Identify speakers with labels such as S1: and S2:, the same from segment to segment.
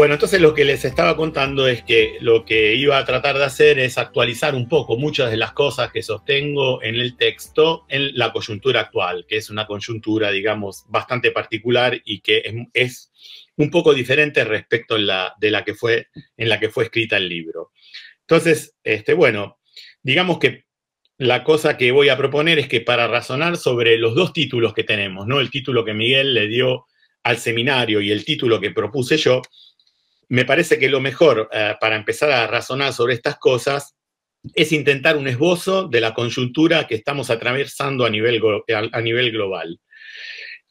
S1: Bueno, entonces lo que les estaba contando es que lo que iba a tratar de hacer es actualizar un poco muchas de las cosas que sostengo en el texto en la coyuntura actual, que es una coyuntura, digamos, bastante particular y que es, un poco diferente respecto a la, de la que fue, en la que fue escrita el libro. Entonces, este, bueno, digamos que la cosa que voy a proponer es que para razonar sobre los dos títulos que tenemos, El título que Miguel le dio al seminario y el título que propuse yo, me parece que lo mejor eh, para empezar a razonar sobre estas cosas es intentar un esbozo de la coyuntura que estamos atravesando a nivel, a nivel global.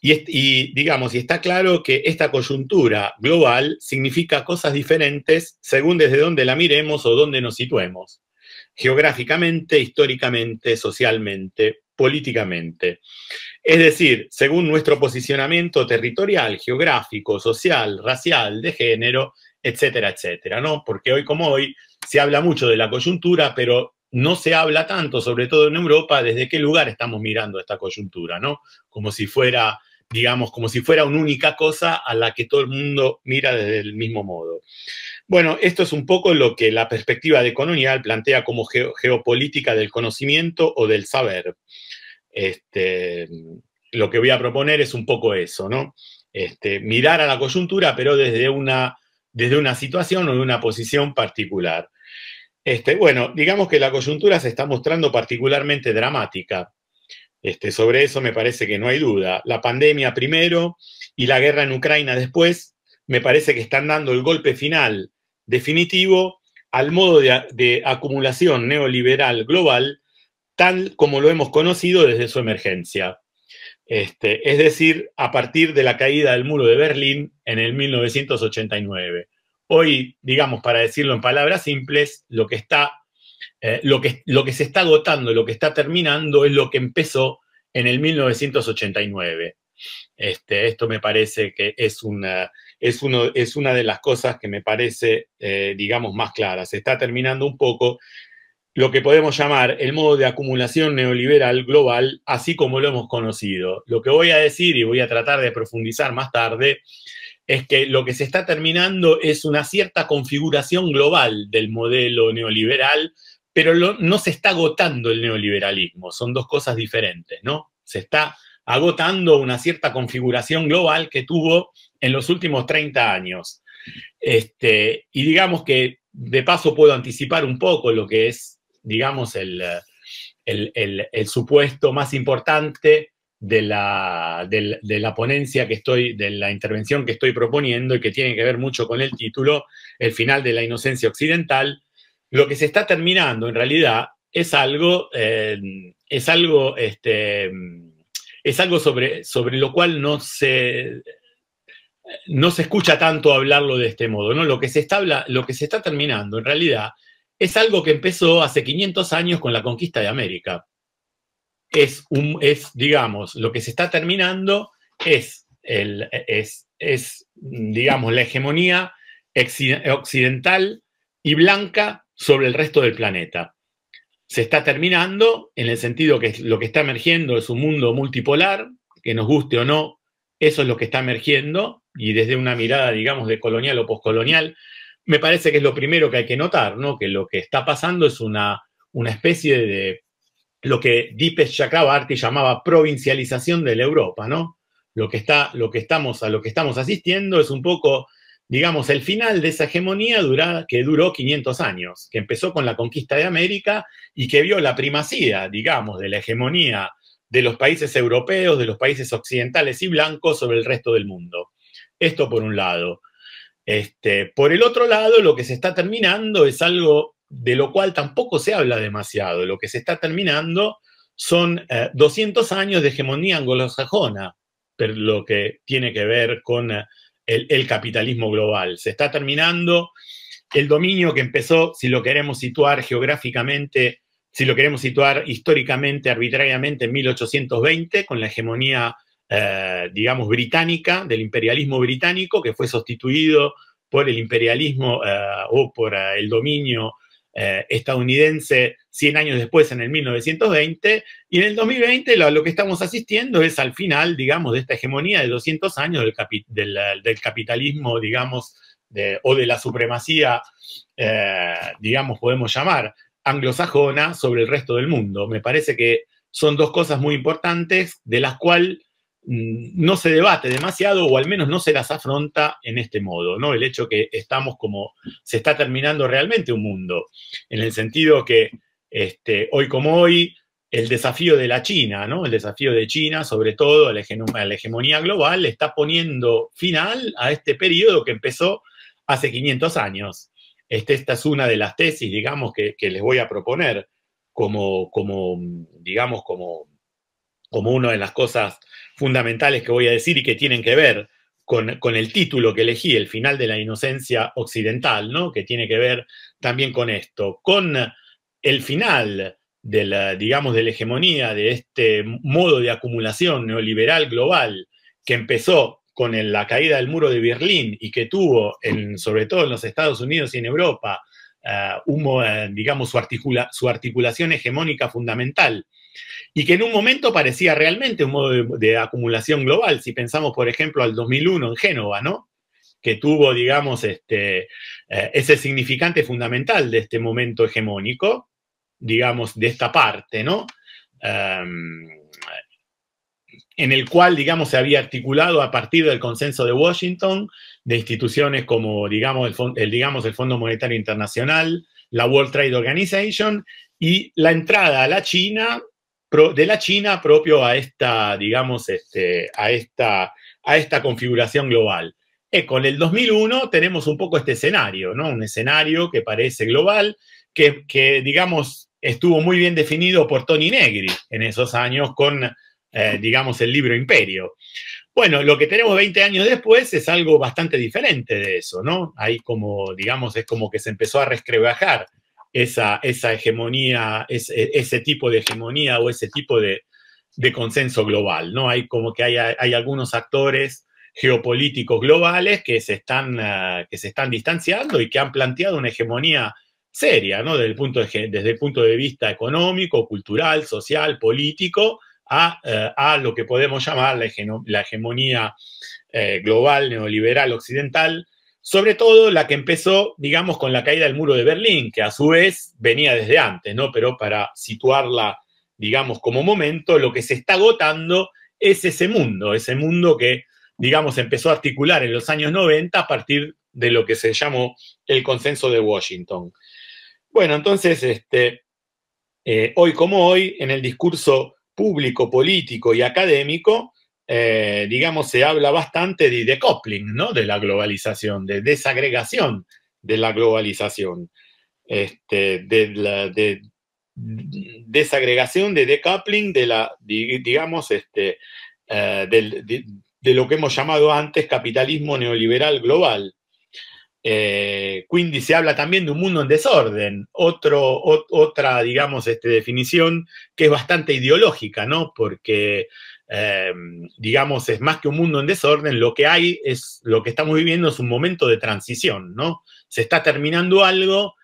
S1: Y, digamos, y está claro que esta coyuntura global significa cosas diferentes según desde dónde la miremos o dónde nos situemos, geográficamente, históricamente, socialmente, políticamente. Es decir, según nuestro posicionamiento territorial, geográfico, social, racial, de género, etcétera, etcétera, ¿no? Porque hoy como hoy se habla mucho de la coyuntura, pero no se habla tanto, sobre todo en Europa, desde qué lugar estamos mirando esta coyuntura, ¿no? Como si fuera, digamos, como si fuera una única cosa a la que todo el mundo mira desde el mismo modo. Bueno, esto es un poco lo que la perspectiva de Colonial plantea como geopolítica del conocimiento o del saber. Este, lo que voy a proponer es un poco eso, ¿no? Este, mirar a la coyuntura, pero desde una desde una situación o de una posición particular. Este, bueno, digamos que la coyuntura se está mostrando particularmente dramática. Este, sobre eso me parece que no hay duda. La pandemia primero y la guerra en Ucrania después, me parece que están dando el golpe final definitivo al modo de acumulación neoliberal global, tal como lo hemos conocido desde su emergencia. Este, es decir, a partir de la caída del muro de Berlín en el 1989. Hoy, digamos, para decirlo en palabras simples, lo que está, eh, lo, que, lo que se está agotando, lo que está terminando es lo que empezó en el 1989. Este, esto me parece que es una, es, es una de las cosas que me parece, eh, digamos, más claras. Se está terminando un poco lo que podemos llamar el modo de acumulación neoliberal global, así como lo hemos conocido. Lo que voy a decir y voy a tratar de profundizar más tarde es que lo que se está terminando es una cierta configuración global del modelo neoliberal, pero no se está agotando el neoliberalismo, son dos cosas diferentes, ¿no? Se está agotando una cierta configuración global que tuvo en los últimos 30 años. Este, y digamos que de paso puedo anticipar un poco lo que es digamos, el, supuesto más importante de la, ponencia que estoy, de la intervención que estoy proponiendo y que tiene que ver mucho con el título, El final de la inocencia occidental, lo que se está terminando en realidad es algo, eh, es algo, este, es algo sobre, lo cual no se, no se escucha tanto hablarlo de este modo. Lo, que se lo que se está terminando en realidad es algo que empezó hace 500 años con la conquista de América. Es, un, es digamos, lo que se está terminando es, el, es, es digamos, la hegemonía occidental y blanca sobre el resto del planeta. Se está terminando en el sentido que lo que está emergiendo es un mundo multipolar, que nos guste o no, eso es lo que está emergiendo, y desde una mirada, digamos, de colonial o poscolonial, me parece que es lo primero que hay que notar, ¿no? Que lo que está pasando es una, una especie de lo que Dipes Chakrabarti llamaba provincialización de la Europa, ¿no? Lo que, está, lo que estamos, a lo que estamos asistiendo es un poco, digamos, el final de esa hegemonía que duró 500 años, que empezó con la conquista de América y que vio la primacía, digamos, de la hegemonía de los países europeos, de los países occidentales y blancos sobre el resto del mundo. Esto por un lado. Este, por el otro lado, lo que se está terminando es algo de lo cual tampoco se habla demasiado. Lo que se está terminando son 200 eh, años de hegemonía anglosajona, pero lo que tiene que ver con eh, el, el, capitalismo global. Se está terminando el dominio que empezó, si lo queremos situar geográficamente, si lo queremos situar históricamente, arbitrariamente, en 1820, con la hegemonía eh, digamos, británica, del imperialismo británico, que fue sustituido por el imperialismo eh, o por eh, el dominio estadounidense 100 años después, en el 1920, y en el 2020 lo, que estamos asistiendo es al final, digamos, de esta hegemonía de 200 años del, capitalismo, digamos, o de la supremacía, digamos, podemos llamar, anglosajona sobre el resto del mundo. Me parece que son dos cosas muy importantes de las cuales Mm, no se debate demasiado o al menos no se las afronta en este modo, ¿no? El hecho que estamos como se está terminando realmente un mundo, en el sentido que este, hoy como hoy el desafío de la China, ¿no? El desafío de China, sobre todo a la, hegemonía global, está poniendo final a este periodo que empezó hace 500 años. Este, esta es una de las tesis, digamos, que, que les voy a proponer como, como digamos, como como una de las cosas fundamentales que voy a decir y que tienen que ver con, el título que elegí, El final de la inocencia occidental, ¿no? que tiene que ver también con esto, con el final de la, digamos, de la hegemonía de este modo de acumulación neoliberal global que empezó con la caída del muro de Berlín y que tuvo, en, sobre todo en los Estados Unidos y en Europa, eh, digamos, su, su articulación hegemónica fundamental y que en un momento parecía realmente un modo de, acumulación global. Si pensamos, por ejemplo, al 2001 en Génova, ¿no? que tuvo, digamos, este, eh, ese significante fundamental de este momento hegemónico, digamos, de esta parte, ¿no? Em, en el cual, digamos, se había articulado a partir del consenso de Washington de instituciones como, digamos, el, digamos, el Fondo Monetario Internacional, la World Trade Organization y la entrada a la China, de la China propio a esta, digamos, este, a, esta, a esta configuración global. Eh, con el 2001 tenemos un poco este escenario, ¿no? Un escenario que parece global, que, digamos, estuvo muy bien definido por Tony Negri en esos años con, eh, digamos, el libro Imperio. Bueno, lo que tenemos 20 años después es algo bastante diferente de eso, ¿no? Hay como, digamos, es como que se empezó a rescrebajar esa, hegemonía, e, ese, tipo de hegemonía o ese tipo de, consenso global, ¿no? Hay como que hay, algunos actores geopolíticos globales que se, están, eh, que se están distanciando y que han planteado una hegemonía seria, ¿no? Desde punto desde el punto de vista económico, cultural, social, político, eh, a, lo que podemos llamar la, hegemonía eh, global neoliberal occidental, sobre todo la que empezó, digamos, con la caída del muro de Berlín, que a su vez venía desde antes, ¿no? Pero para situarla, digamos, como momento, lo que se está agotando es ese mundo, ese mundo que, digamos, empezó a articular en los años 90 a partir de lo que se llamó el consenso de Washington. Bueno, entonces, este, eh, hoy como hoy, en el discurso público, político y académico, eh, digamos, se habla bastante de decoupling, ¿no? De la globalización, de desagregación de la globalización, este, de, desagregación, de decoupling de la, digamos, este, eh, de, lo que hemos llamado antes capitalismo neoliberal global, eh, Quindi se habla también de un mundo en desorden, otra, digamos, este, definición que es bastante ideológica, ¿no? Porque, eh, digamos, es más que un mundo en desorden, lo que hay es, lo que estamos viviendo es un momento de transición, ¿no? Se está terminando algo,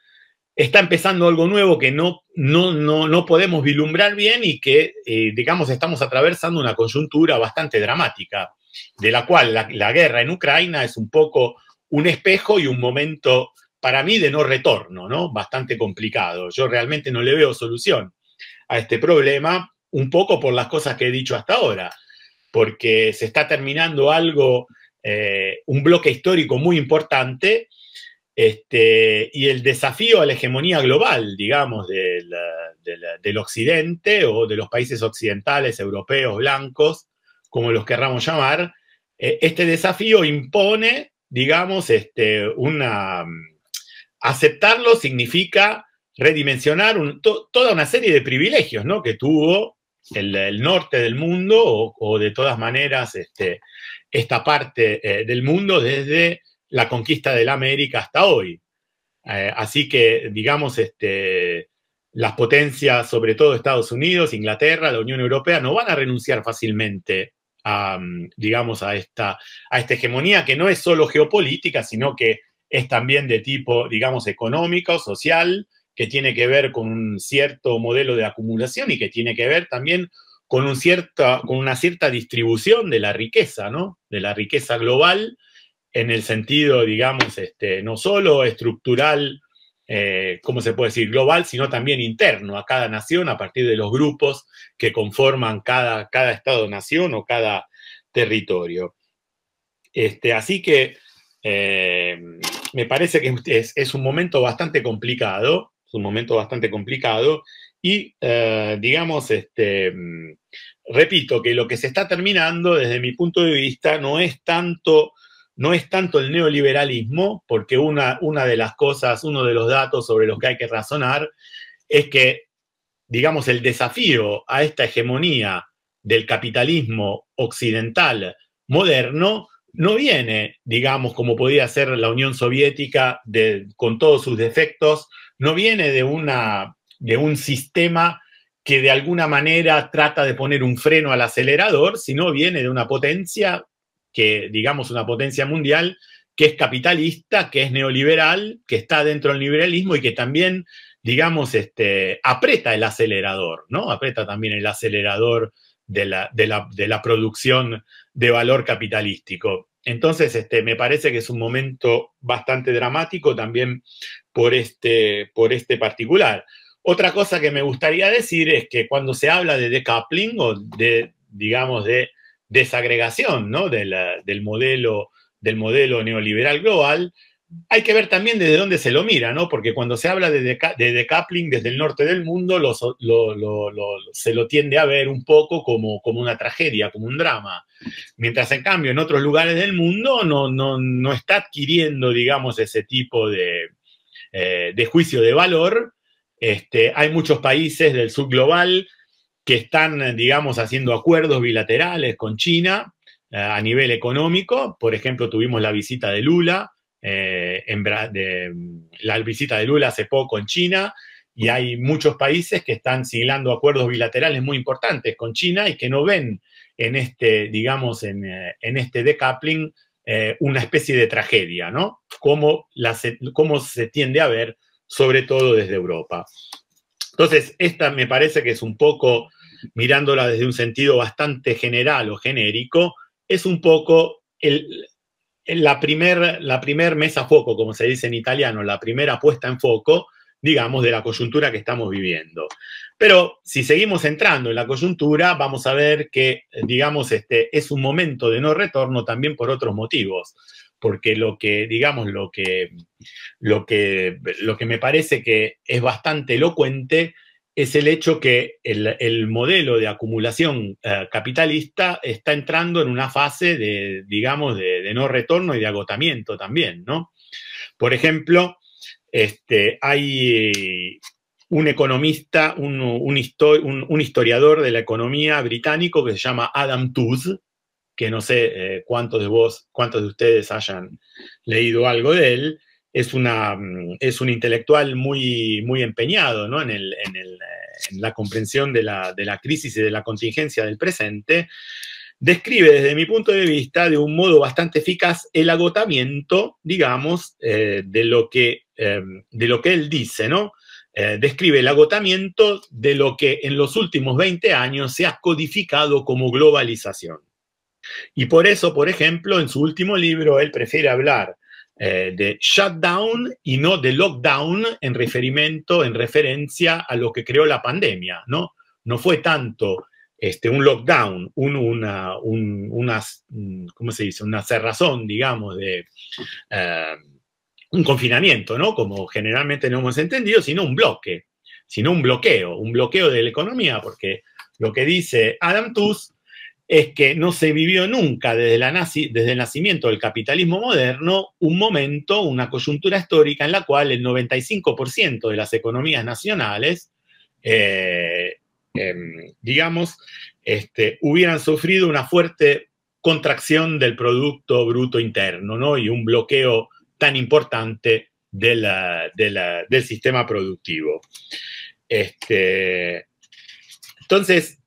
S1: está empezando algo nuevo que no, no, podemos vislumbrar bien y que, eh, digamos, estamos atravesando una coyuntura bastante dramática, de la cual la guerra en Ucrania es un poco un espejo y un momento para mí de no retorno, ¿no? Bastante complicado. Yo realmente no le veo solución a este problema, un poco por las cosas que he dicho hasta ahora, porque se está terminando algo, eh, un bloque histórico muy importante, este, y el desafío a la hegemonía global, digamos, del, occidente o de los países occidentales, europeos, blancos, como los querramos llamar, eh, este desafío impone digamos, este, una... Mm, aceptarlo significa redimensionar toda una serie de privilegios ¿no? que tuvo el, norte del mundo o, de todas maneras este, esta parte eh, del mundo desde la conquista de la América hasta hoy. Eh, así que, digamos, este, las potencias, sobre todo Estados Unidos, Inglaterra, la Unión Europea, no van a renunciar fácilmente digamos, a esta, a esta hegemonía que no es solo geopolítica, sino que es también de tipo, digamos, económico, social, que tiene que ver con un cierto modelo de acumulación y que tiene que ver también con, un con una cierta distribución de la riqueza, ¿no? De la riqueza global, en el sentido, digamos, este, no solo estructural eh, ¿cómo se puede decir?, global, sino también interno a cada nación a partir de los grupos que conforman cada, cada Estado-nación o cada territorio. Este, así que eh, me parece que es, un momento bastante complicado, es un momento bastante complicado y, eh, digamos, este, mm, repito que lo que se está terminando desde mi punto de vista no es tanto no es tanto el neoliberalismo, porque una, una de las cosas, uno de los datos sobre los que hay que razonar es que, digamos, el desafío a esta hegemonía del capitalismo occidental moderno no viene, digamos, como podía ser la Unión Soviética con todos sus defectos, no viene de, una, de un sistema que de alguna manera trata de poner un freno al acelerador, sino viene de una potencia que, digamos, una potencia mundial que es capitalista, que es neoliberal, que está dentro del liberalismo y que también, digamos, este, aprieta el acelerador, ¿no? Aprieta también el acelerador de la, de la, producción de valor capitalístico. Entonces, este, me parece que es un momento bastante dramático también por este, por este particular. Otra cosa que me gustaría decir es que cuando se habla de decoupling o de, digamos, de desagregación ¿no? del, modelo, del modelo neoliberal global, hay que ver también desde dónde se lo mira, ¿no? Porque cuando se habla de, decoupling desde el norte del mundo, se lo tiende a ver un poco como, como, una tragedia, como un drama. Mientras, en cambio, en otros lugares del mundo no, está adquiriendo, digamos, ese tipo eh, de, juicio de valor. Este, hay muchos países del sur global que están, eh, digamos, haciendo acuerdos bilaterales con China eh, a nivel económico. Por ejemplo, tuvimos la visita de Lula, eh, la visita de Lula hace poco en China, y hay muchos países que están siglando acuerdos bilaterales muy importantes con China y que no ven en este, digamos, en, este decoupling una especie de tragedia, ¿no? Como, como se tiende a ver, sobre todo desde Europa. Entonces, esta me parece que es un poco mirándola desde un sentido bastante general o genérico, es un poco la primer, la primer mesa foco, como se dice en italiano, la primera puesta en foco, digamos, de la coyuntura que estamos viviendo. Pero si seguimos entrando en la coyuntura, vamos a ver que, digamos, este, es un momento de no retorno también por otros motivos. Porque lo que, digamos, lo que, lo que me parece que es bastante elocuente es el hecho que el, modelo de acumulación eh, capitalista está entrando en una fase de, digamos, de, no retorno y de agotamiento también, ¿no? Por ejemplo, este, hay un economista, un, historiador de la economía británico que se llama Adam Tooze, que no sé eh, cuántos de vos, cuántos de ustedes hayan leído algo de él, es, una, mm, es un intelectual muy, muy empeñado ¿no? en, eh, la comprensión de la, crisis y de la contingencia del presente, describe desde mi punto de vista de un modo bastante eficaz el agotamiento, digamos, eh, de, lo que, eh, de lo que él dice, ¿no? describe el agotamiento de lo que en los últimos 20 años se ha codificado como globalización. Y por eso, por ejemplo, en su último libro, él prefiere hablar eh, de shutdown y no de lockdown en referimiento, en referencia a lo que creó la pandemia, ¿no? No fue tanto este, un lockdown, una, mm, ¿cómo se dice? Una cerrazón, digamos, de eh, un confinamiento, ¿no? Como generalmente no hemos entendido, sino un bloque, sino un bloqueo, un bloqueo de la economía, porque lo que dice Adam Tusk, es que no se vivió nunca desde, la nazi, desde el nacimiento del capitalismo moderno un momento, una coyuntura histórica en la cual el 95% de las economías nacionales, eh, em, digamos, este, hubieran sufrido una fuerte contracción del Producto Bruto Interno ¿no? y un bloqueo tan importante del sistema productivo. Este, entonces,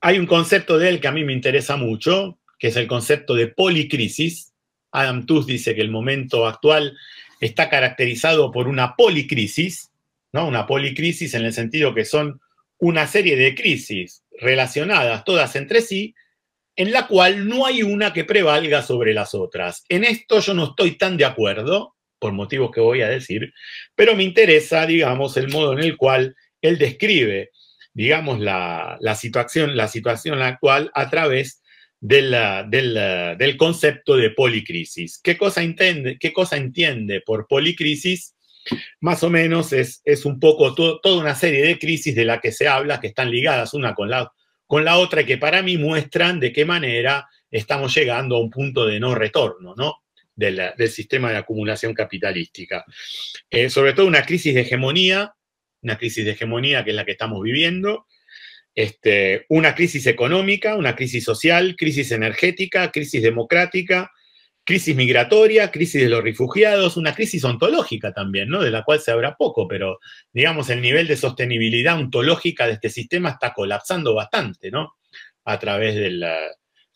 S1: hay un concepto de él que a mí me interesa mucho, que es el concepto de policrisis. Adam Tuss dice que el momento actual está caracterizado por una policrisis, ¿no? Una policrisis en el sentido que son una serie de crisis relacionadas todas entre sí, en la cual no hay una que prevalga sobre las otras. En esto yo no estoy tan de acuerdo, por motivos que voy a decir, pero me interesa, digamos, el modo en el cual él describe digamos, la, la, situación, la situación actual a través del, concepto de policrisis. ¿Qué cosa entiende, qué cosa entiende por policrisis? Más o menos es, un poco toda una serie de crisis de las que se habla, que están ligadas una con la, con la otra y que para mí muestran de qué manera estamos llegando a un punto de no retorno, ¿no? Del, sistema de acumulación capitalística. Eh, sobre todo una crisis de hegemonía una crisis de hegemonía que es la que estamos viviendo, este, una crisis económica, una crisis social, crisis energética, crisis democrática, crisis migratoria, crisis de los refugiados, una crisis ontológica también, ¿no? De la cual se habrá poco, pero digamos el nivel de sostenibilidad ontológica de este sistema está colapsando bastante, ¿no? A través de la,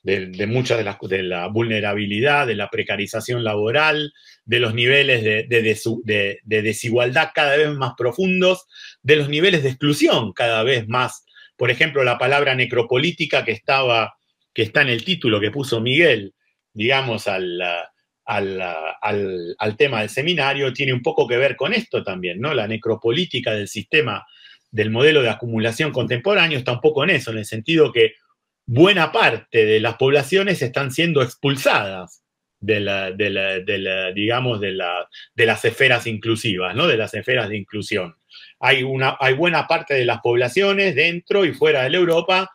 S1: de, muchas de, las, de la vulnerabilidad, de la precarización laboral, de los niveles de, desigualdad cada vez más profundos, de los niveles de exclusión cada vez más. Por ejemplo, la palabra necropolítica que estaba, que está en el título que puso Miguel, digamos, al, al, al, tema del seminario, tiene un poco que ver con esto también, ¿no? La necropolítica del sistema, del modelo de acumulación contemporáneo está un poco en eso, en el sentido que buena parte de las poblaciones están siendo expulsadas de, de, las esferas inclusivas, ¿no? de las esferas de inclusión. Hay, una, hay buena parte de las poblaciones dentro y fuera de la Europa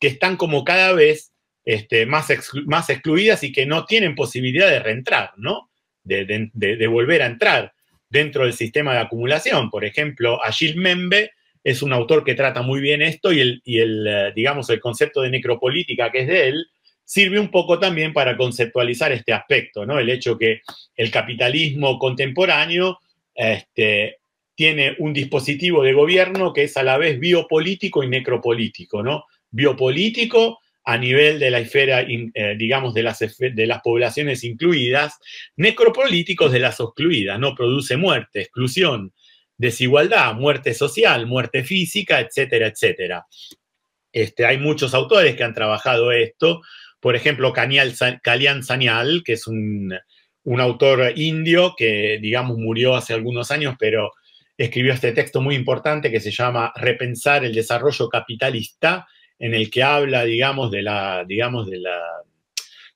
S1: que están como cada vez este, más, más excluidas y que no tienen posibilidad de reentrar, ¿no? de, volver a entrar dentro del sistema de acumulación. Por ejemplo, Agil Membe es un autor que trata muy bien esto y el, eh, digamos, el concepto de necropolítica que es de él, sirve un poco también para conceptualizar este aspecto, ¿no? El hecho que el capitalismo contemporáneo este, tiene un dispositivo de gobierno que es a la vez biopolítico y necropolítico, ¿no? Biopolítico a nivel de la esfera, eh, digamos, de las, de las poblaciones incluidas, necropolíticos de las excluidas, ¿no? Produce muerte, exclusión, desigualdad, muerte social, muerte física, etcétera, etcétera. Este, hay muchos autores que han trabajado esto, por ejemplo, Kalyan Sanyal, que es un, autor indio que, digamos, murió hace algunos años, pero escribió este texto muy importante que se llama Repensar el desarrollo capitalista, en el que habla, digamos, de la, digamos, de la,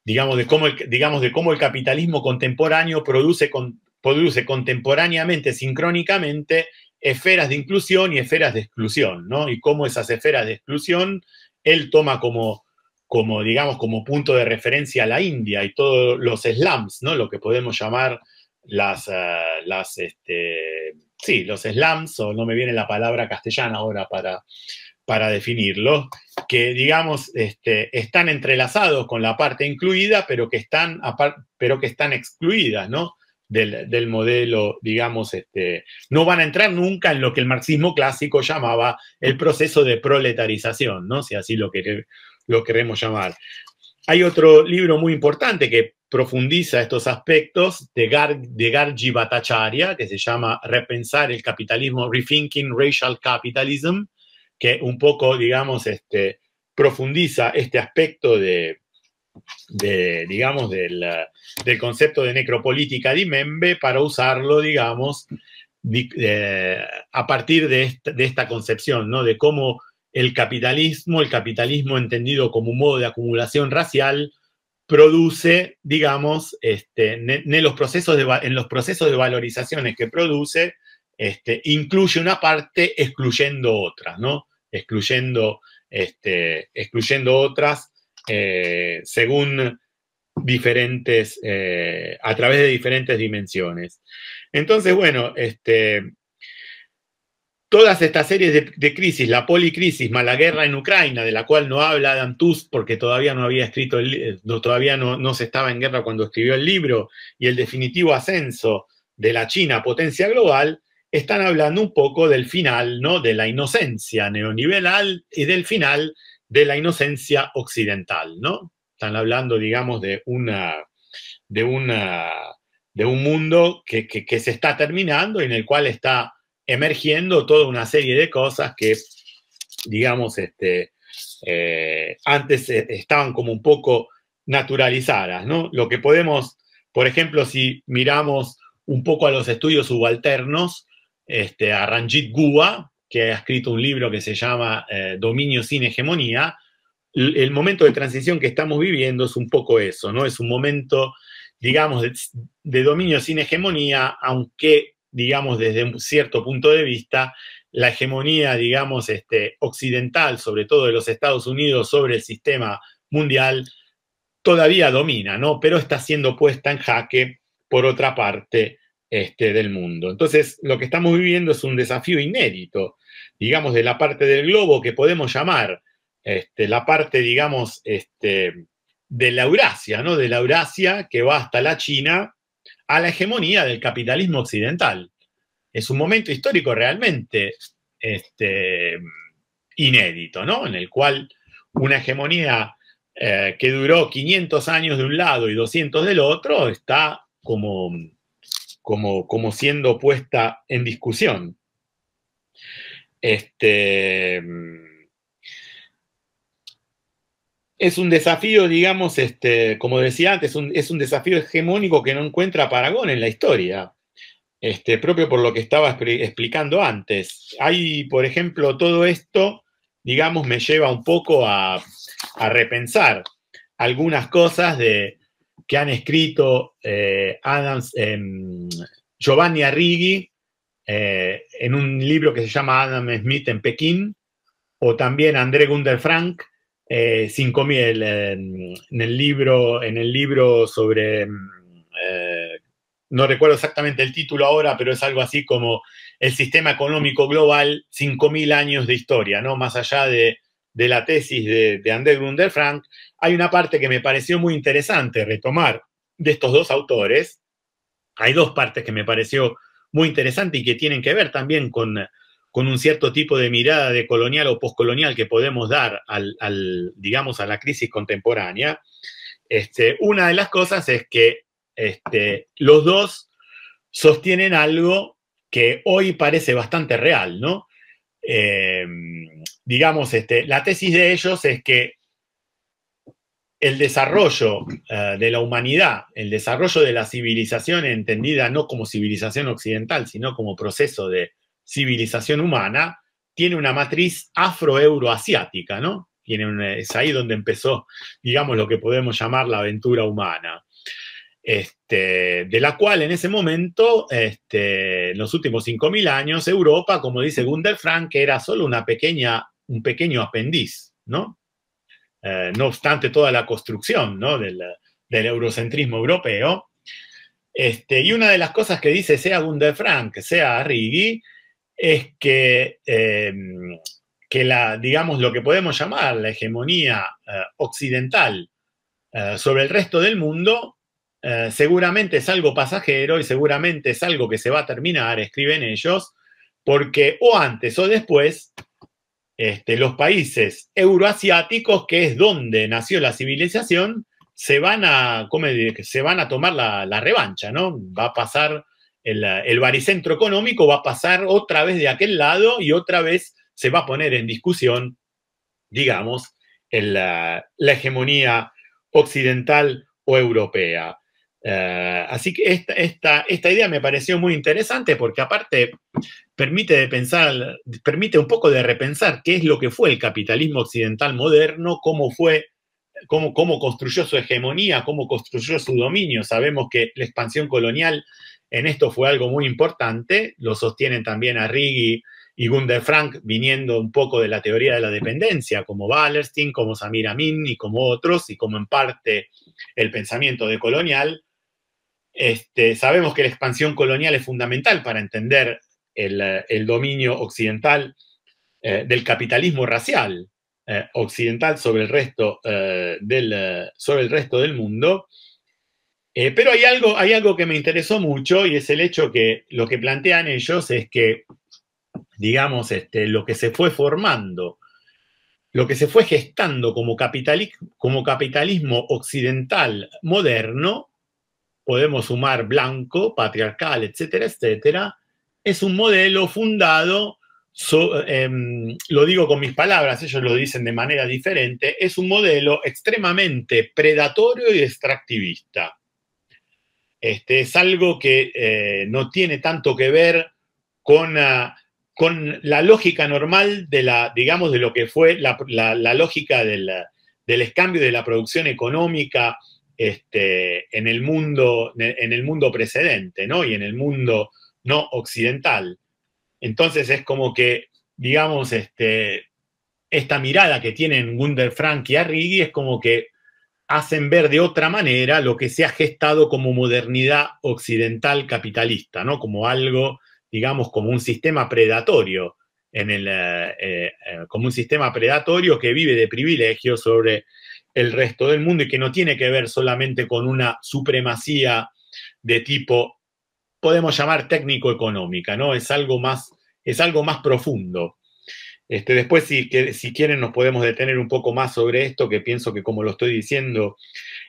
S1: digamos, de cómo el, digamos, de cómo el capitalismo contemporáneo produce con, produce contemporáneamente, sincrónicamente, esferas de inclusión y esferas de exclusión, ¿no? Y cómo esas esferas de exclusión él toma como, como digamos, como punto de referencia a la India y todos los slams, ¿no? Lo que podemos llamar las, eh, las este, sí, los slams o no me viene la palabra castellana ahora para, para definirlo, que digamos este, están entrelazados con la parte incluida, pero que están, pero que están excluidas, ¿no? del, modelo, digamos, este, no van a entrar nunca en lo que el marxismo clásico llamaba el proceso de proletarización, ¿no? si así lo, queremos llamar. Hay otro libro muy importante que profundiza estos aspectos de, Gar de Gargi Batacharya, que se llama Repensar el capitalismo, Rethinking Racial Capitalism, que un poco, digamos, este, profundiza este aspecto de, de, digamos, del, concepto de necropolítica de membe, para usarlo, digamos, eh, a partir de esta, concepción, ¿no? De cómo el capitalismo, el capitalismo entendido como un modo de acumulación racial, produce, digamos, este, en, los procesos de, en los procesos de valorizaciones que produce, este, incluye una parte excluyendo otras, ¿no? Excluyendo, este, excluyendo otras eh, según diferentes, eh, a través de diferentes dimensiones. Entonces, bueno, este, todas estas series de, crisis, la policrisis, más la guerra en Ucrania, de la cual no habla Adam Tusk, porque todavía no había escrito, eh, todavía no, no, se estaba en guerra cuando escribió el libro, y el definitivo ascenso de la China potencia global, están hablando un poco del final, ¿no? De la inocencia neonivelal y del final de la inocencia occidental, ¿no? Están hablando, digamos, de una, de una, de un mundo que, se está terminando y en el cual está emergiendo toda una serie de cosas que, digamos, este, eh, antes eh, estaban como un poco naturalizadas, ¿no? Lo que podemos, por ejemplo, si miramos un poco a los estudios subalternos, este, a Ranjit Guha, que ha escrito un libro que se llama eh, Dominio sin hegemonía, el, momento de transición que estamos viviendo es un poco eso, ¿no? Es un momento, digamos, de, dominio sin hegemonía, aunque, digamos, desde un cierto punto de vista, la hegemonía, digamos, este, occidental, sobre todo de los Estados Unidos, sobre el sistema mundial, todavía domina, ¿no? Pero está siendo puesta en jaque por otra parte este, del mundo. Entonces, lo que estamos viviendo es un desafío inédito, digamos, de la parte del globo que podemos llamar este, la parte, digamos, este, de la Eurasia, ¿no? De la Eurasia que va hasta la China a la hegemonía del capitalismo occidental. Es un momento histórico realmente este, inédito, ¿no? En el cual una hegemonía eh, que duró 500 años de un lado y 200 del otro está como, como, como siendo puesta en discusión. Este, es un desafío, digamos, este, como decía antes, es un desafío hegemónico que no encuentra paragón en la historia, este, propio por lo que estaba explicando antes. Hay, por ejemplo, todo esto, digamos, me lleva un poco a, repensar algunas cosas de, que han escrito eh, Adams, Giovanni Arrighi eh, en un libro que se llama Adam Smith en Pekín, o también André Gunder Frank, eh, en, el libro, en el libro sobre, mm, eh, no recuerdo exactamente el título ahora, pero es algo así como El sistema económico global, 5.000 años de historia, ¿no? Más allá de, la tesis de, de André Gunder Frank, hay una parte que me pareció muy interesante retomar de estos dos autores. Hay dos partes que me pareció muy interesante y que tienen que ver también con, un cierto tipo de mirada de colonial o poscolonial que podemos dar al, digamos, a la crisis contemporánea, este, una de las cosas es que este, los dos sostienen algo que hoy parece bastante real, ¿no? Eh, digamos, este, la tesis de ellos es que el desarrollo eh, de la humanidad, el desarrollo de la civilización entendida no como civilización occidental, sino como proceso de civilización humana, tiene una matriz afro-euroasiática, ¿no? Tiene es ahí donde empezó, digamos, lo que podemos llamar la aventura humana. Este, de la cual en ese momento, este, en los últimos 5.000 años, Europa, como dice Gunder Frank, era solo una pequeña, un pequeño apendiz, ¿no? Eh, no obstante toda la construcción del, eurocentrismo europeo. Este, y una de las cosas que dice sea Gunde Frank, sea Arrighi, es que, em, que la, digamos, lo que podemos llamar la hegemonía eh, occidental eh, sobre el resto del mundo seguramente es algo pasajero y seguramente es algo que se va a terminar, escriben ellos, porque o antes o después este, los países euroasiáticos, que es donde nació la civilización, se van a, se van a tomar la, revancha, ¿no? Va a pasar el, baricentro económico, va a pasar otra vez de aquel lado y otra vez se va a poner en discusión, digamos, la hegemonía occidental o europea. Eh, así que esta, esta, esta, idea me pareció muy interesante porque aparte permite, pensar, permite un poco de repensar qué es lo que fue el capitalismo occidental moderno, cómo fue, cómo, cómo construyó su hegemonía, cómo construyó su dominio. Sabemos que la expansión colonial en esto fue algo muy importante, lo sostienen también Arrighi y Gunder Frank viniendo un poco de la teoría de la dependencia, como Wallerstein, como Samir Amin y como otros, y como en parte el pensamiento de colonial este, sabemos que la expansión colonial es fundamental para entender el, eh, dominio occidental eh, del capitalismo racial eh, occidental sobre el resto, del, sobre el resto del mundo. pero hay algo, hay algo que me interesó mucho y es el hecho que lo que plantean ellos es que, digamos, este, lo que se fue formando, lo que se fue gestando como capitalismo occidental moderno, podemos sumar blanco, patriarcal, etcétera, etcétera, es un modelo fundado, em, lo digo con mis palabras, ellos lo dicen de manera diferente, es un modelo extremadamente predatorio y extractivista. Este, es algo que eh, no tiene tanto que ver ah, con, la lógica normal de la, digamos, de lo que fue la, lógica del, del, de la producción económica este, en, el mundo, en el mundo precedente, ¿no? Y en el mundo no occidental. Entonces es como que, digamos, este, esta mirada que tienen Gunder Frank y Arrighi es como que hacen ver de otra manera lo que se ha gestado como modernidad occidental capitalista, ¿no? Como algo, digamos, como un sistema predatorio, en el, eh, eh, como un sistema predatorio que vive de privilegios sobre el resto del mundo y que no tiene que ver solamente con una supremacía de tipo, podemos llamar técnico-económica, ¿no? Es algo más, es algo más profundo. Este, después, si, que, si quieren, nos podemos detener un poco más sobre esto, que pienso que, como lo estoy diciendo,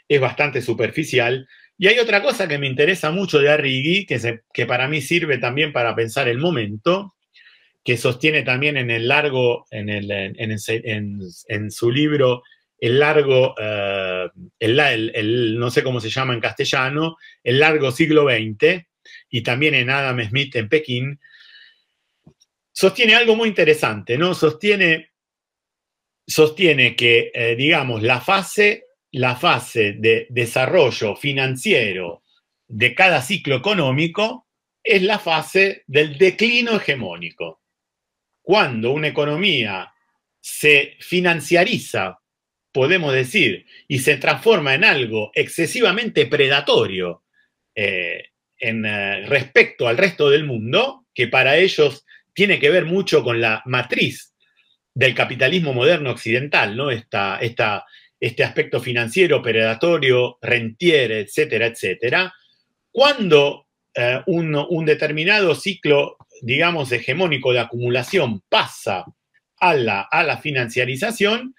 S1: es bastante superficial. Y hay otra cosa que me interesa mucho de Arrigui, que, que para mí sirve también para pensar el momento, que sostiene también en el largo, en, el, en su libro el largo, eh, no sé cómo se llama en castellano, el largo siglo XX, y también en Adam Smith en Pekín, sostiene algo muy interesante, ¿no? Sostiene, sostiene que, eh, digamos, la fase, la fase de desarrollo financiero de cada ciclo económico es la fase del declino hegemónico. Cuando una economía se financiariza podemos decir, y se transforma en algo excesivamente predatorio eh, en, eh, respecto al resto del mundo, que para ellos tiene que ver mucho con la matriz del capitalismo moderno occidental, ¿no? Esta, esta, este aspecto financiero, predatorio, rentier, etcétera, etcétera. Cuando eh, un, determinado ciclo, digamos, hegemónico de acumulación pasa a la, a la financiarización,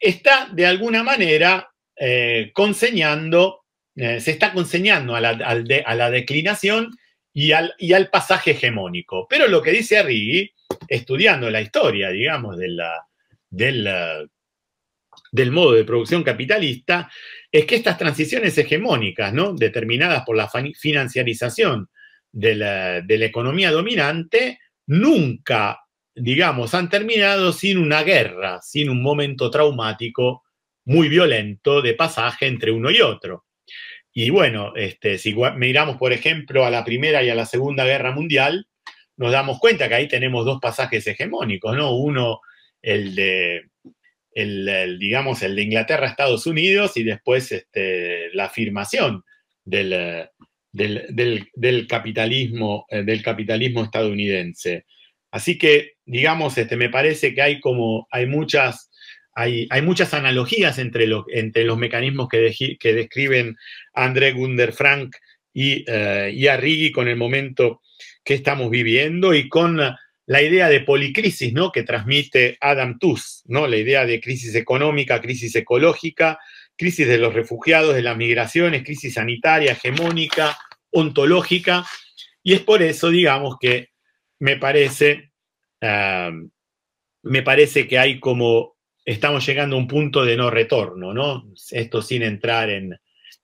S1: está de alguna manera eh, conseñando, eh, se está conseñando a la, declinación y al, y al, pasaje hegemónico. Pero lo que dice Arrigui, estudiando la historia, digamos, del modo de producción capitalista, es que estas transiciones hegemónicas, ¿no? determinadas por la financiarización de la economía dominante, nunca digamos, han terminado sin una guerra, sin un momento traumático muy violento de pasaje entre uno y otro. Y bueno, este, si miramos, por ejemplo, a la Primera y a la Segunda Guerra Mundial, nos damos cuenta que ahí tenemos dos pasajes hegemónicos, ¿no? Uno, el de, el, digamos, el de Inglaterra, Estados Unidos, y después este, la afirmación del, del, del capitalismo, eh, del capitalismo estadounidense. Así que, digamos, este, me parece que hay como, hay muchas, hay, muchas analogías entre, entre los mecanismos que, describen André Gunder Frank y, eh, con el momento que estamos viviendo y con la idea de policrisis, ¿no? Que transmite Adam Tuss, ¿no? La idea de crisis económica, crisis ecológica, crisis de los refugiados, de las migraciones, crisis sanitaria, hegemónica, ontológica, y es por eso, digamos, que me parece, me parece que hay como, estamos llegando a un punto de no retorno, ¿no? Esto sin entrar en,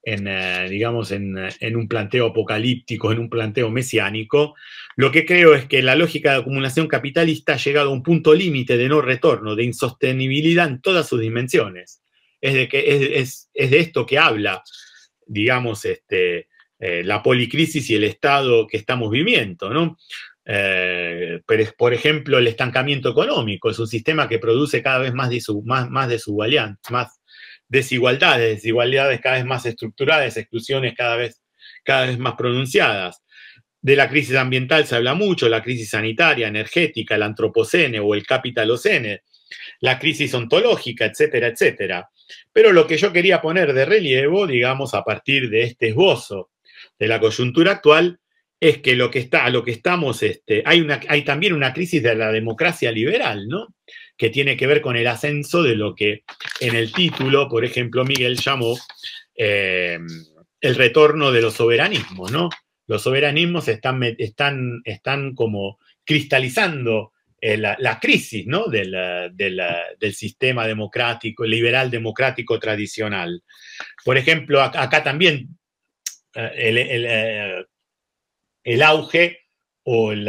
S1: eh, digamos, en, un planteo apocalíptico, en un planteo mesiánico. Lo que creo es que la lógica de acumulación capitalista ha llegado a un punto límite de no retorno, de insostenibilidad en todas sus dimensiones. Es de, que, es, de esto que habla, digamos, este, eh, la policrisis y el estado que estamos viviendo, ¿no? Eh, por ejemplo, el estancamiento económico es un sistema que produce cada vez más, más, más, más desigualdades, desigualdades cada vez más estructurales, exclusiones cada vez, cada vez más pronunciadas. De la crisis ambiental se habla mucho, la crisis sanitaria, energética, el antropocene o el capitalocene, la crisis ontológica, etcétera, etcétera. Pero lo que yo quería poner de relieve, digamos, a partir de este esbozo de la coyuntura actual, es que lo que está, lo que estamos, este, hay, una, hay también una crisis de la democracia liberal, ¿no? Que tiene que ver con el ascenso de lo que en el título, por ejemplo, Miguel llamó eh, el retorno de los soberanismos, ¿no? Los soberanismos están, están, están como cristalizando eh, la, crisis, ¿no? del sistema democrático, liberal democrático tradicional. Por ejemplo, acá, también eh, el auge o el,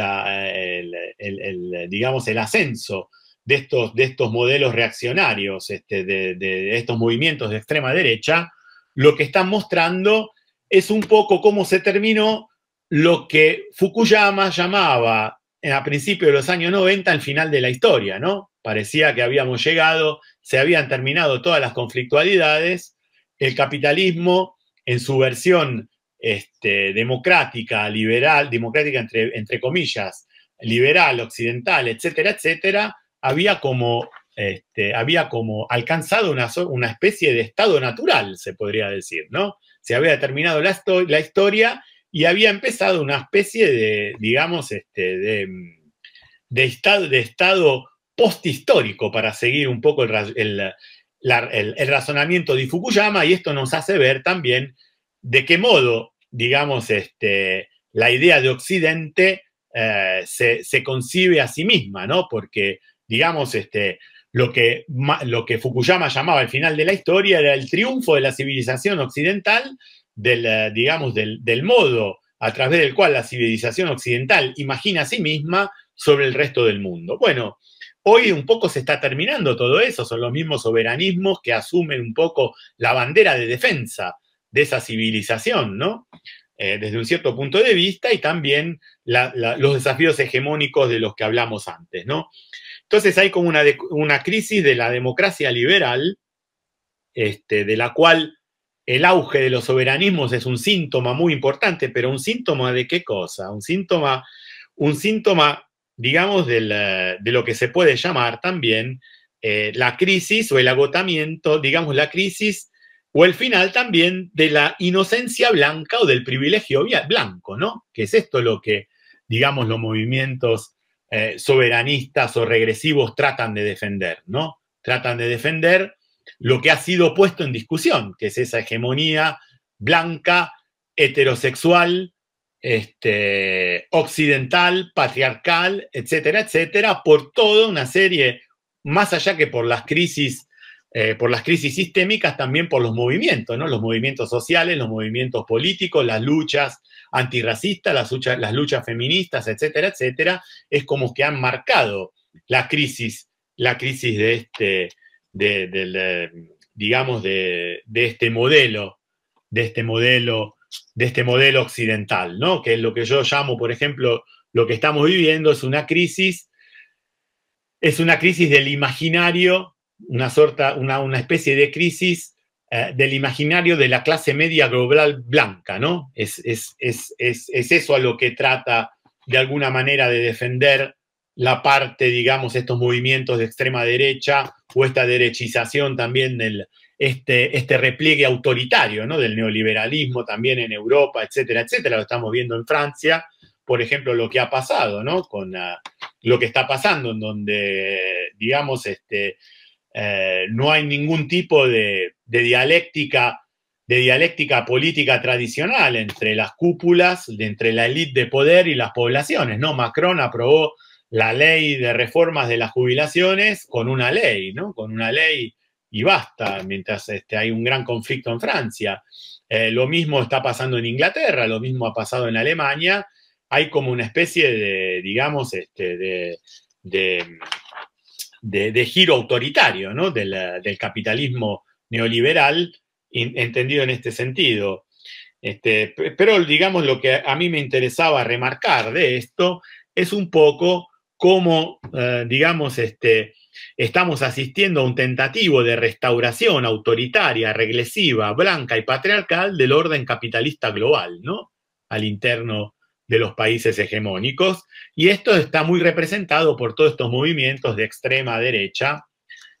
S1: digamos, el ascenso de estos, de estos modelos reaccionarios, este, de, de, estos movimientos de extrema derecha, lo que están mostrando es un poco cómo se terminó lo que Fukuyama llamaba eh, a principios de los años 90 el final de la historia, ¿no? Parecía que habíamos llegado, se habían terminado todas las conflictualidades, el capitalismo en su versión este, democrática, liberal, democrática entre, entre comillas, liberal, occidental, etcétera, etcétera, había como, este, había como alcanzado una, especie de estado natural, se podría decir, ¿no? Se había terminado la, historia y había empezado una especie de, digamos, este, de, estado, de estado posthistórico, para seguir un poco el, el razonamiento de Fukuyama, y esto nos hace ver también de qué modo, digamos, este, la idea de Occidente eh, se, concibe a sí misma, ¿no? Porque, digamos, este, lo, que, Fukuyama llamaba el final de la historia era el triunfo de la civilización occidental, del, eh, digamos, del modo a través del cual la civilización occidental imagina a sí misma sobre el resto del mundo. Bueno, hoy un poco se está terminando todo eso, son los mismos soberanismos que asumen un poco la bandera de defensa de esa civilización, ¿no? Eh, desde un cierto punto de vista y también los desafíos hegemónicos de los que hablamos antes, ¿no? Entonces hay como una, crisis de la democracia liberal, este, de la cual el auge de los soberanismos es un síntoma muy importante, pero un síntoma de qué cosa? Un síntoma, un síntoma digamos, de, lo que se puede llamar también eh, la crisis o el agotamiento, digamos, la crisis o el final también de la inocencia blanca o del privilegio blanco, ¿no? Que es esto lo que, digamos, los movimientos eh, soberanistas o regresivos tratan de defender, ¿no? Tratan de defender lo que ha sido puesto en discusión, que es esa hegemonía blanca, heterosexual, este, occidental, patriarcal, etcétera, etcétera, por toda una serie, más allá que por las crisis eh, por las crisis sistémicas, también por los movimientos, ¿no? Los movimientos sociales, los movimientos políticos, las luchas antirracistas, las, luchas feministas, etcétera, etcétera, es como que han marcado la crisis, la crisis de este, de, este modelo, de este modelo, de este modelo occidental, ¿no? Que es lo que yo llamo, por ejemplo, lo que estamos viviendo es una crisis, es una crisis del imaginario una, sorta, una, especie de crisis eh, del imaginario de la clase media global blanca, ¿no? Es, es, es, es, eso a lo que trata de alguna manera de defender la parte, digamos, estos movimientos de extrema derecha o esta derechización también del este, este repliegue autoritario, ¿no? Del neoliberalismo también en Europa, etcétera, etcétera. Lo estamos viendo en Francia, por ejemplo, lo que ha pasado, ¿no? Con ah, lo que está pasando, en donde, digamos, este, eh, no hay ningún tipo de, dialéctica, de dialéctica política tradicional entre las cúpulas, entre la élite de poder y las poblaciones, ¿no? Macron aprobó la ley de reformas de las jubilaciones con una ley, ¿no? Con una ley y basta, mientras este, hay un gran conflicto en Francia. Eh, lo mismo está pasando en Inglaterra, lo mismo ha pasado en Alemania. Hay como una especie de, digamos, este, de de, giro autoritario ¿no? del, capitalismo neoliberal, entendido en este sentido. Este, pero digamos lo que a mí me interesaba remarcar de esto es un poco cómo, eh, digamos, este, estamos asistiendo a un tentativo de restauración autoritaria, regresiva, blanca y patriarcal del orden capitalista global, ¿no? Al interno de los países hegemónicos, y esto está muy representado por todos estos movimientos de extrema derecha,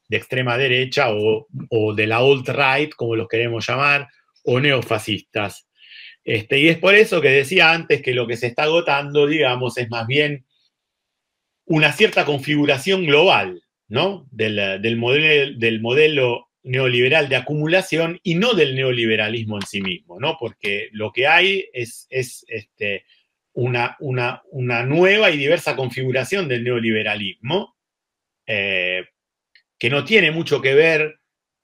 S1: de extrema derecha o, de la alt-right, como los queremos llamar, o neofascistas. Este, y es por eso que decía antes que lo que se está agotando, digamos, es más bien una cierta configuración global, ¿no? Del, del modelo neoliberal de acumulación y no del neoliberalismo en sí mismo, ¿no? Porque lo que hay es, es este, una, nueva y diversa configuración del neoliberalismo, eh, que no tiene mucho que ver,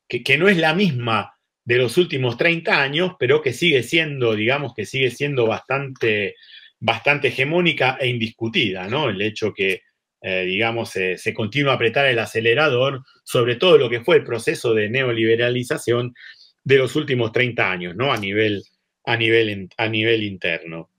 S1: que, no es la misma de los últimos 30 años, pero que sigue siendo, digamos, que sigue siendo bastante, bastante hegemónica e indiscutida, ¿no? El hecho que, eh, digamos, se continúa a apretar el acelerador sobre todo lo que fue el proceso de neoliberalización de los últimos 30 años, ¿no? A nivel, a nivel, a nivel interno.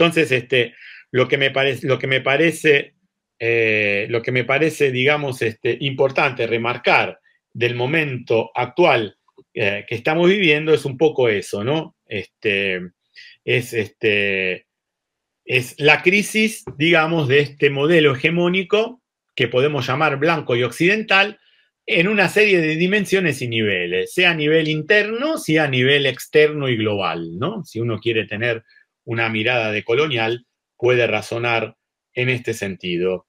S1: Entonces, este, lo que me parece, lo que me parece, eh, lo que me parece, digamos, este, importante remarcar del momento actual eh, que estamos viviendo es un poco eso, ¿no? Este, es, este, es la crisis, digamos, de este modelo hegemónico que podemos llamar blanco y occidental, en una serie de dimensiones y niveles, sea a nivel interno, sea a nivel externo y global, ¿no? Si uno quiere tener una mirada decolonial puede razonar en este sentido.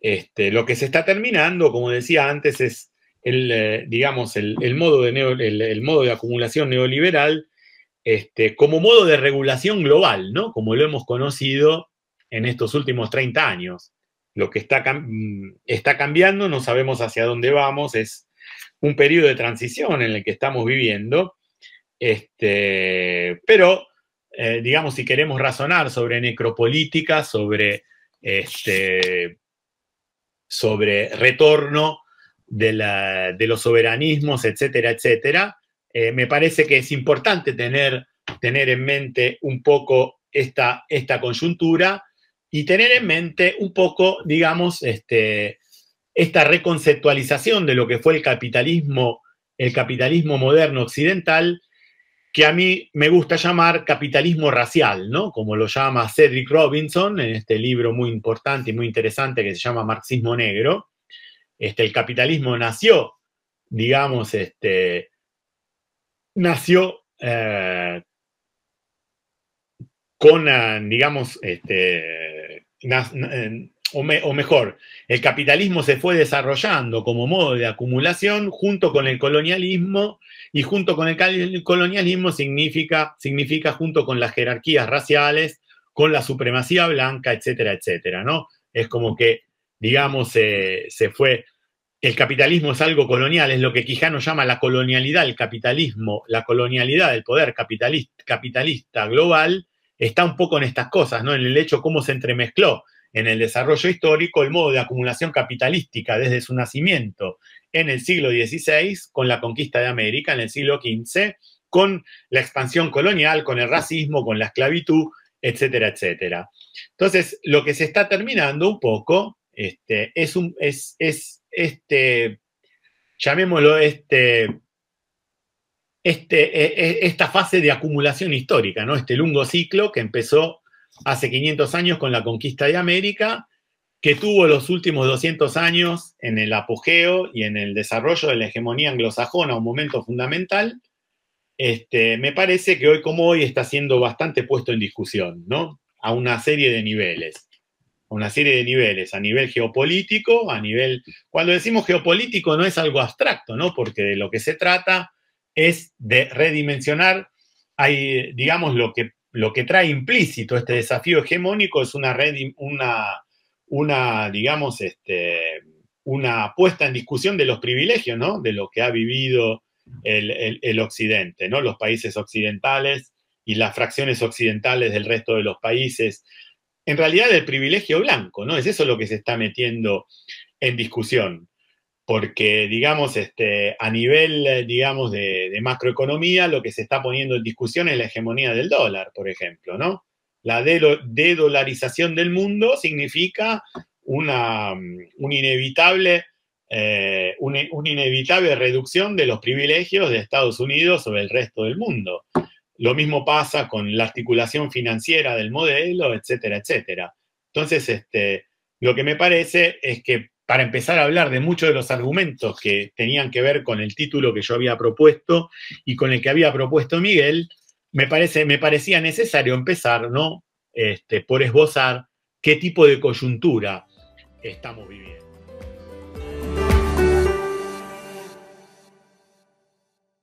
S1: Este, lo que se está terminando, como decía antes, es el, eh, digamos, el, modo de el, modo de acumulación neoliberal este, como modo de regulación global, ¿no? Como lo hemos conocido en estos últimos 30 años. Lo que está, está cambiando, no sabemos hacia dónde vamos, es un periodo de transición en el que estamos viviendo, este, pero eh, digamos, si queremos razonar sobre necropolítica, sobre, este, sobre retorno de, los soberanismos, etcétera, etcétera, eh, me parece que es importante tener, en mente un poco esta, coyuntura y tener en mente un poco, digamos, este, esta reconceptualización de lo que fue el capitalismo, el capitalismo moderno occidental que a mí me gusta llamar capitalismo racial, ¿no? Como lo llama Cedric Robinson en este libro muy importante y muy interesante que se llama Marxismo Negro. Este, el capitalismo nació, digamos, este, nació eh, con, eh, digamos, este, o, mejor, el capitalismo se fue desarrollando como modo de acumulación junto con el colonialismo y junto con el colonialismo significa, significa junto con las jerarquías raciales, con la supremacía blanca, etcétera, etcétera, ¿no? Es como que, digamos, se fue el capitalismo es algo colonial, es lo que Quijano llama la colonialidad, el capitalismo, la colonialidad del poder capitalista, capitalista global, está un poco en estas cosas, ¿no? En el hecho cómo se entremezcló en el desarrollo histórico el modo de acumulación capitalística desde su nacimiento en el siglo XVI con la conquista de América, en el siglo XV con la expansión colonial, con el racismo, con la esclavitud, etcétera, etcétera. Entonces, lo que se está terminando un poco este, es, un, es, este, llamémoslo este, este, e, e, esta fase de acumulación histórica, ¿no? Este lungo ciclo que empezó hace 500 años con la conquista de América, que tuvo los últimos 200 años en el apogeo y en el desarrollo de la hegemonía anglosajona, un momento fundamental, este, me parece que hoy como hoy está siendo bastante puesto en discusión, ¿no? A una serie de niveles, a una serie de niveles, a nivel geopolítico, a nivel... Cuando decimos geopolítico no es algo abstracto, ¿no? Porque de lo que se trata es de redimensionar, hay, digamos, lo que lo que trae implícito este desafío hegemónico es una red, una, una digamos, este, una puesta en discusión de los privilegios, ¿no? De lo que ha vivido el, el, Occidente, ¿no? Los países occidentales y las fracciones occidentales del resto de los países. En realidad, el privilegio blanco, ¿no? Es eso lo que se está metiendo en discusión porque, digamos, este, a nivel, eh, digamos, de, macroeconomía, lo que se está poniendo en discusión es la hegemonía del dólar, por ejemplo, ¿no? La dedolarización del mundo significa una, mm, un inevitable, eh, e-, inevitable reducción de los privilegios de Estados Unidos sobre el resto del mundo. Lo mismo pasa con la articulación financiera del modelo, etcétera, etcétera. Entonces, este, lo que me parece es que para empezar a hablar de muchos de los argumentos que tenían que ver con el título que yo había propuesto y con el que había propuesto Miguel, me, parece, me parecía necesario empezar ¿no? Este, por esbozar qué tipo de coyuntura estamos viviendo.